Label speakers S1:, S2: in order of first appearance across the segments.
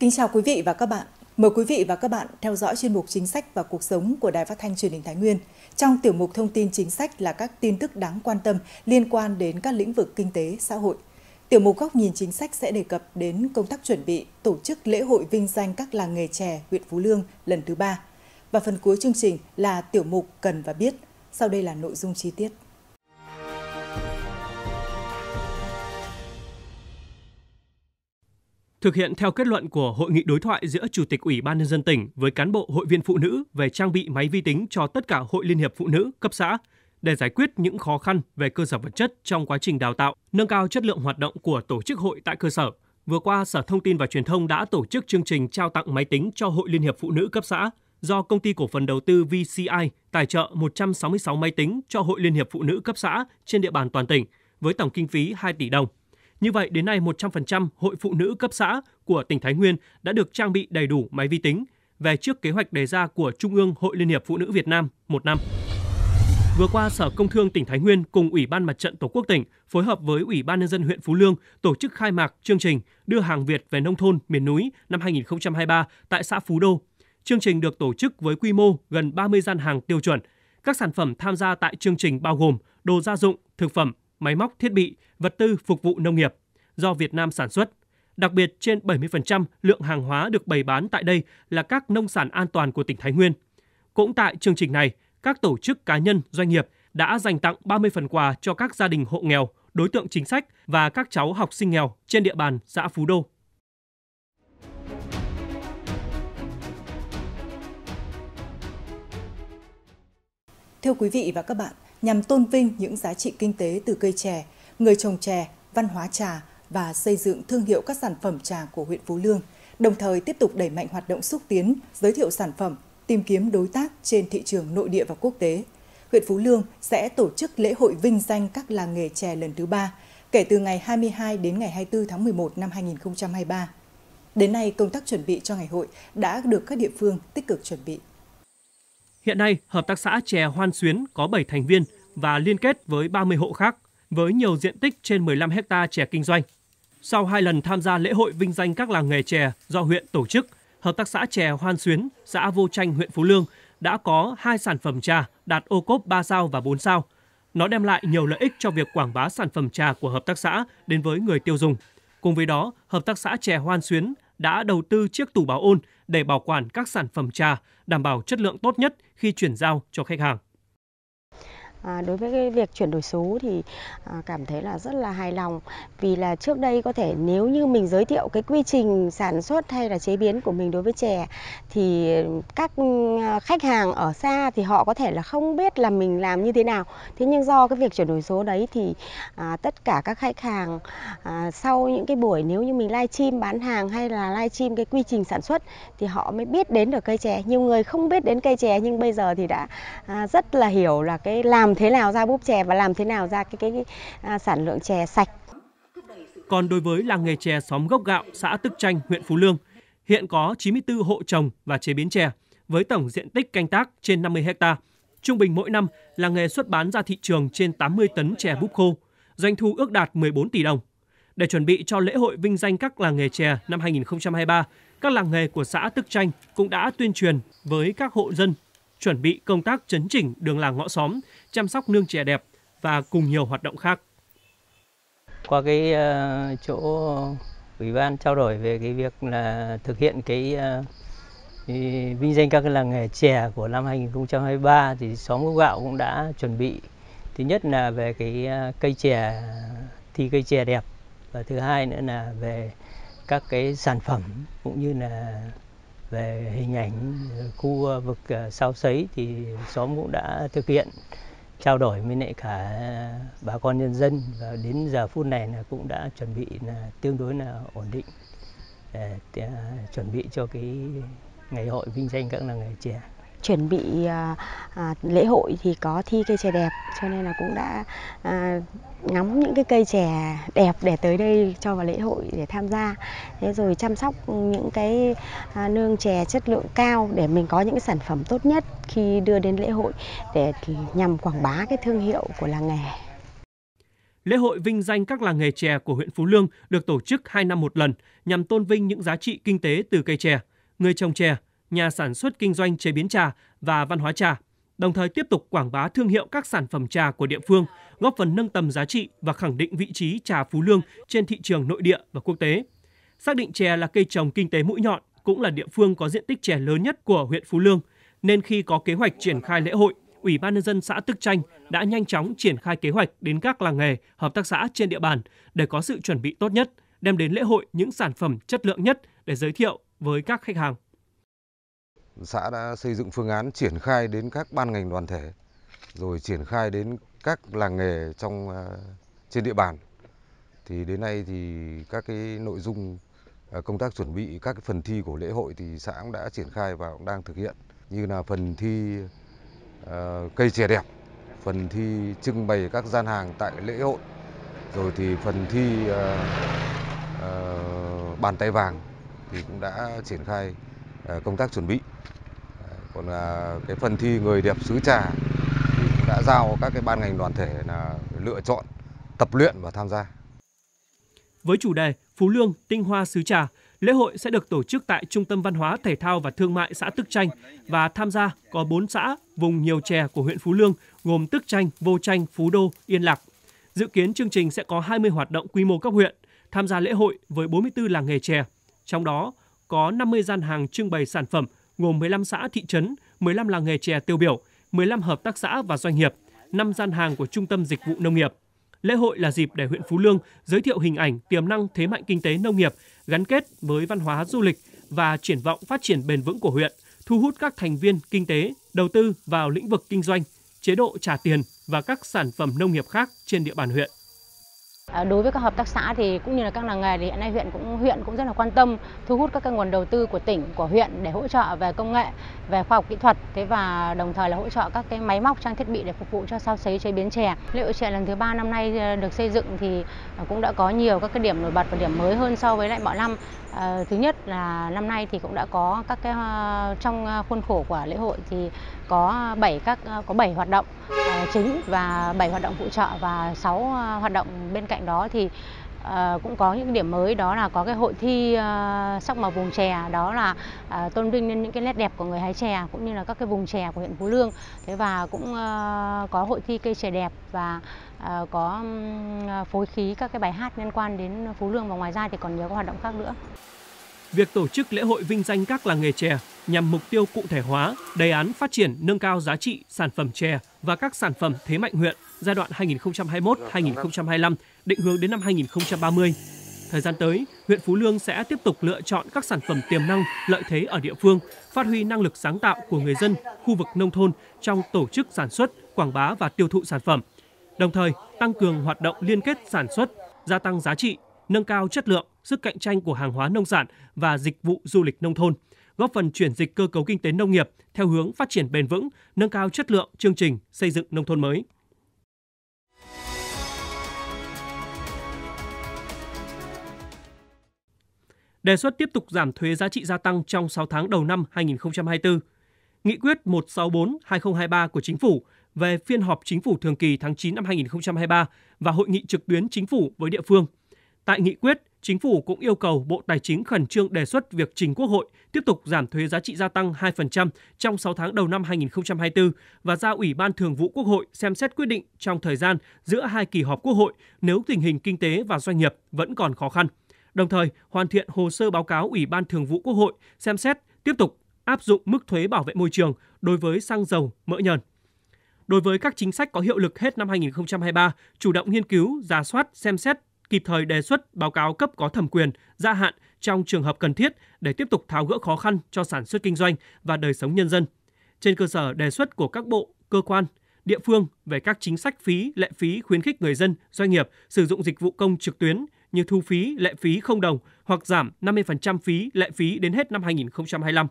S1: Kính chào quý vị và các bạn. Mời quý vị và các bạn theo dõi chuyên mục chính sách và cuộc sống của Đài Phát thanh Truyền hình Thái Nguyên. Trong tiểu mục thông tin chính sách là các tin tức đáng quan tâm liên quan đến các lĩnh vực kinh tế, xã hội. Tiểu mục góc nhìn chính sách sẽ đề cập đến công tác chuẩn bị tổ chức lễ hội vinh danh các làng nghề chè huyện Phú Lương lần thứ ba. Và phần cuối chương trình là tiểu mục cần và biết. Sau đây là nội dung chi tiết.
S2: thực hiện theo kết luận của hội nghị đối thoại giữa Chủ tịch Ủy ban nhân dân tỉnh với cán bộ hội viên phụ nữ về trang bị máy vi tính cho tất cả hội liên hiệp phụ nữ cấp xã để giải quyết những khó khăn về cơ sở vật chất trong quá trình đào tạo, nâng cao chất lượng hoạt động của tổ chức hội tại cơ sở. Vừa qua, Sở Thông tin và Truyền thông đã tổ chức chương trình trao tặng máy tính cho Hội Liên hiệp Phụ nữ cấp xã do công ty cổ phần đầu tư VCI tài trợ 166 máy tính cho Hội Liên hiệp Phụ nữ cấp xã trên địa bàn toàn tỉnh với tổng kinh phí 2 tỷ đồng. Như vậy, đến nay 100% hội phụ nữ cấp xã của tỉnh Thái Nguyên đã được trang bị đầy đủ máy vi tính về trước kế hoạch đề ra của Trung ương Hội Liên hiệp Phụ nữ Việt Nam một năm. Vừa qua, Sở Công Thương tỉnh Thái Nguyên cùng Ủy ban Mặt trận Tổ quốc tỉnh phối hợp với Ủy ban nhân dân huyện Phú Lương tổ chức khai mạc chương trình đưa hàng Việt về nông thôn miền núi năm 2023 tại xã Phú Đô. Chương trình được tổ chức với quy mô gần 30 gian hàng tiêu chuẩn. Các sản phẩm tham gia tại chương trình bao gồm đồ gia dụng, thực phẩm, máy móc thiết bị, vật tư phục vụ nông nghiệp do Việt Nam sản xuất. Đặc biệt trên 70% lượng hàng hóa được bày bán tại đây là các nông sản an toàn của tỉnh Thái Nguyên. Cũng tại chương trình này, các tổ chức cá nhân, doanh nghiệp đã dành tặng 30 phần quà cho các gia đình hộ nghèo, đối tượng chính sách và các cháu học sinh nghèo trên địa bàn xã Phú Đô,
S1: Thưa quý vị và các bạn, nhằm tôn vinh những giá trị kinh tế từ cây chè, người trồng chè, văn hóa trà và xây dựng thương hiệu các sản phẩm trà của huyện Phú Lương, đồng thời tiếp tục đẩy mạnh hoạt động xúc tiến, giới thiệu sản phẩm, tìm kiếm đối tác trên thị trường nội địa và quốc tế. Huyện Phú Lương sẽ tổ chức lễ hội vinh danh các làng nghề chè lần thứ ba, kể từ ngày 22 đến ngày 24 tháng 11 năm 2023. Đến nay, công tác chuẩn bị cho ngày hội đã được các địa phương tích cực chuẩn bị.
S2: Hiện nay, Hợp tác xã chè Hoan Xuyến có 7 thành viên và liên kết với 30 hộ khác, với nhiều diện tích trên 15 hecta chè kinh doanh. Sau hai lần tham gia lễ hội vinh danh các làng nghề chè do huyện tổ chức, Hợp tác xã chè Hoan Xuyến, xã Vô Chanh, huyện Phú Lương đã có hai sản phẩm trà đạt ô cốp 3 sao và 4 sao. Nó đem lại nhiều lợi ích cho việc quảng bá sản phẩm trà của hợp tác xã đến với người tiêu dùng. Cùng với đó, hợp tác xã chè Hoan Xuyến đã đầu tư chiếc tủ bảo ôn để bảo quản các sản phẩm trà, đảm bảo chất lượng tốt nhất khi chuyển giao cho khách hàng
S3: à đối với cái việc chuyển đổi số thì à, cảm thấy là rất là hài lòng vì là trước đây có thể nếu như mình giới thiệu cái quy trình sản xuất hay là chế biến của mình đối với chè thì các à, khách hàng ở xa thì họ có thể là không biết là mình làm như thế nào thế nhưng do cái việc chuyển đổi số đấy thì à tất cả các khách hàng à sau những cái buổi nếu như mình live stream bán hàng hay là live stream cái quy trình sản xuất thì họ mới biết đến được cây chè nhiều người không biết đến cây chè nhưng bây giờ thì đã à, rất là hiểu là cái làm thế nào ra búp chè và làm thế nào ra cái cái, cái à, sản lượng chè sạch.
S2: Còn đối với làng nghề chè xóm Gốc Gạo, xã Tức Chanh, huyện Phú Lương, hiện có 94 hộ trồng và chế biến chè với tổng diện tích canh tác trên 50 hecta. Trung bình mỗi năm, làng nghề xuất bán ra thị trường trên 80 tấn chè búp khô, doanh thu ước đạt 14 tỷ đồng. Để chuẩn bị cho lễ hội vinh danh các làng nghề chè năm 2023, các làng nghề của xã Tức Chanh cũng đã tuyên truyền với các hộ dân chuẩn bị công tác chấn chỉnh đường làng ngõ xóm, chăm sóc nương trẻ đẹp và cùng nhiều hoạt động khác.
S1: Qua cái uh, chỗ ủy ban trao đổi về cái việc là thực hiện cái uh, vinh danh các cái làng nghề chè của năm 2023 thì xóm Ngũ Gạo cũng đã chuẩn bị thứ nhất là về cái ờ, cây chè thi cây chè đẹp và thứ hai nữa là về các cái sản phẩm cũng như là về hình ảnh khu ờ, vực ờ, sao sấy thì xóm cũng đã thực hiện trao đổi với lại cả bà con nhân dân và đến giờ phút này là cũng đã chuẩn bị là tương đối là ổn định để ờ, chuẩn bị cho cái ngày hội vinh danh các làng nghề chè
S3: chuẩn bị à à lễ hội thì có thi cây chè đẹp cho nên là cũng đã à ngắm những cái cây chè đẹp để tới đây cho vào lễ hội để tham gia thế rồi chăm sóc những cái à, nương chè chất lượng cao để mình có những sản phẩm tốt nhất khi đưa đến lễ hội để nhằm quảng bá cái thương hiệu của làng nghề
S2: Lễ hội vinh danh các làng nghề chè của huyện Phú Lương được tổ chức 2 năm một lần nhằm tôn vinh những giá trị kinh tế từ cây chè. Người trồng chè, nhà sản xuất kinh doanh chế biến trà và văn hóa trà, đồng thời tiếp tục quảng bá thương hiệu các sản phẩm trà của địa phương, góp phần nâng tầm giá trị và khẳng định vị trí trà Phú Lương trên thị trường nội địa và quốc tế. Xác định chè là cây trồng kinh tế mũi nhọn, cũng là địa phương có diện tích chè lớn nhất của huyện Phú Lương, nên khi có kế hoạch triển khai lễ hội, Ủy ban nhân dân xã Tức Chanh đã nhanh chóng triển khai kế hoạch đến các làng nghề, hợp tác xã trên địa bàn để có sự chuẩn bị tốt nhất, đem đến lễ hội những sản phẩm chất lượng nhất để giới thiệu với các khách hàng xã đã xây dựng phương án triển khai đến các ban ngành đoàn thể rồi triển khai đến các làng nghề trong à, trên địa bàn thì đến nay thì các cái nội dung à, công tác chuẩn bị các phần thi của lễ hội thì xã cũng đã triển khai và cũng đang thực hiện như là phần thi à, cây chè đẹp phần thi trưng bày các gian hàng tại lễ hội rồi thì phần thi bàn tay vàng thì cũng đã triển khai công tác chuẩn bị còn à, cái phần thi người đẹp xứ trà thì đã giao các cái ban ngành đoàn thể là lựa chọn tập luyện và tham gia với chủ đề Phú Lương tinh hoa xứ trà Lễ hội sẽ được tổ chức tại Trung tâm Văn hóa, Thể thao và Thương mại xã Tức Chanh và tham gia có 4 xã vùng nhiều chè của huyện Phú Lương gồm Tức Chanh, Vô Chanh, Phú Đô, Yên Lạc. Dự kiến chương trình sẽ có 20 hoạt động quy mô cấp huyện tham gia lễ hội với 44 làng nghề chè. Trong đó có 50 gian hàng trưng bày sản phẩm gồm 15 xã thị trấn, 15 làng nghề chè tiêu biểu, 15 hợp tác xã và doanh nghiệp, 5 gian hàng của Trung tâm Dịch vụ Nông nghiệp. Lễ hội là dịp để huyện Phú Lương giới thiệu hình ảnh, tiềm năng, thế mạnh kinh tế nông nghiệp, gắn kết với văn hóa du lịch và triển vọng phát triển bền vững của huyện, thu hút các thành viên kinh tế, đầu tư vào lĩnh vực kinh doanh, chế độ trả tiền và các sản phẩm nông nghiệp khác trên địa bàn huyện.
S3: Ờ, đối với các hợp tác xã thì cũng như là các làng nghề thì hiện nay huyện cũng huyện cũng rất là quan tâm thu hút các cái nguồn đầu tư của tỉnh của huyện để hỗ trợ về công nghệ về khoa học kỹ thuật thế và đồng thời là hỗ trợ các cái máy móc trang thiết bị để phục vụ cho sao sấy chế biến chè lễ hội chè lần thứ ba năm nay ờ, được xây dựng thì ờ, cũng đã có nhiều các cái điểm nổi bật và điểm mới hơn so với lại mọi năm thứ nhất là năm nay thì cũng đã có các cái trong khuôn khổ của lễ hội thì có bảy các có bảy hoạt động chính và bảy hoạt động phụ trợ và sáu hoạt động bên cạnh cạnh đó thì ờ, cũng có những điểm mới đó là có cái hội thi ờ, sắc màu vùng chè đó là ờ, tôn vinh lên những cái nét đẹp của người hái chè cũng như là các cái vùng chè của huyện phú lương thế và cũng có hội thi cây chè đẹp và có phối khí các cái bài hát liên quan đến phú lương và ngoài ra thì còn nhiều các hoạt động khác nữa
S2: Việc tổ chức lễ hội vinh danh các làng nghề chè nhằm mục tiêu cụ thể hóa đề án phát triển nâng cao giá trị sản phẩm chè và các sản phẩm thế mạnh huyện giai đoạn 2021-2025, định hướng đến năm 2030. Thời gian tới, huyện Phú Lương sẽ tiếp tục lựa chọn các sản phẩm tiềm năng, lợi thế ở địa phương, phát huy năng lực sáng tạo của người dân, khu vực nông thôn trong tổ chức sản xuất, quảng bá và tiêu thụ sản phẩm. Đồng thời, tăng cường hoạt động liên kết sản xuất, gia tăng giá trị, nâng cao chất lượng, sức cạnh tranh của hàng hóa nông sản và dịch vụ du lịch nông thôn, góp phần chuyển dịch cơ cấu kinh tế nông nghiệp theo hướng phát triển bền vững, nâng cao chất lượng chương trình xây dựng nông thôn mới. đề xuất tiếp tục giảm thuế giá trị gia tăng trong 6 tháng đầu năm 2024. Nghị quyết 164-2023 của Chính phủ về phiên họp Chính phủ thường kỳ tháng 9 năm 2023 và hội nghị trực tuyến Chính phủ với địa phương. Tại nghị quyết, Chính phủ cũng yêu cầu Bộ Tài chính khẩn trương đề xuất việc trình Quốc hội tiếp tục giảm thuế giá trị gia tăng 2% trong 6 tháng đầu năm 2024 và giao Ủy ban Thường vụ Quốc hội xem xét quyết định trong thời gian giữa hai kỳ họp Quốc hội nếu tình hình kinh tế và doanh nghiệp vẫn còn khó khăn đồng thời hoàn thiện hồ sơ báo cáo Ủy ban Thường vụ Quốc hội xem xét tiếp tục áp dụng mức thuế bảo vệ môi trường đối với xăng dầu, mỡ nhờn. Đối với các chính sách có hiệu lực hết năm 2023, chủ động nghiên cứu, giả soát, xem xét, kịp thời đề xuất báo cáo cấp có thẩm quyền, gia hạn trong trường hợp cần thiết để tiếp tục tháo gỡ khó khăn cho sản xuất kinh doanh và đời sống nhân dân. Trên cơ sở đề xuất của các bộ, cơ quan, địa phương về các chính sách phí, lệ phí khuyến khích người dân, doanh nghiệp sử dụng dịch vụ công trực tuyến như thu phí, lệ phí không đồng hoặc giảm 50% phí lệ phí đến hết năm 2025.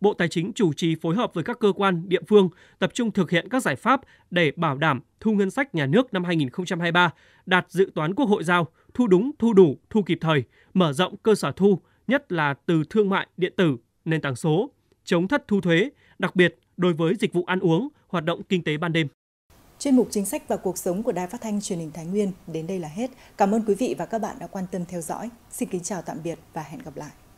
S2: Bộ Tài chính chủ trì phối hợp với các cơ quan địa phương tập trung thực hiện các giải pháp để bảo đảm thu ngân sách nhà nước năm 2023 đạt dự toán Quốc hội giao, thu đúng, thu đủ, thu kịp thời, mở rộng cơ sở thu, nhất là từ thương mại điện tử, nền tảng số, chống thất thu thuế, đặc biệt đối với dịch vụ ăn uống, hoạt động kinh tế ban đêm.
S1: Chuyên mục chính sách và cuộc sống của Đài Phát thanh Truyền hình Thái Nguyên đến đây là hết. Cảm ơn quý vị và các bạn đã quan tâm theo dõi. Xin kính chào tạm biệt và hẹn gặp lại.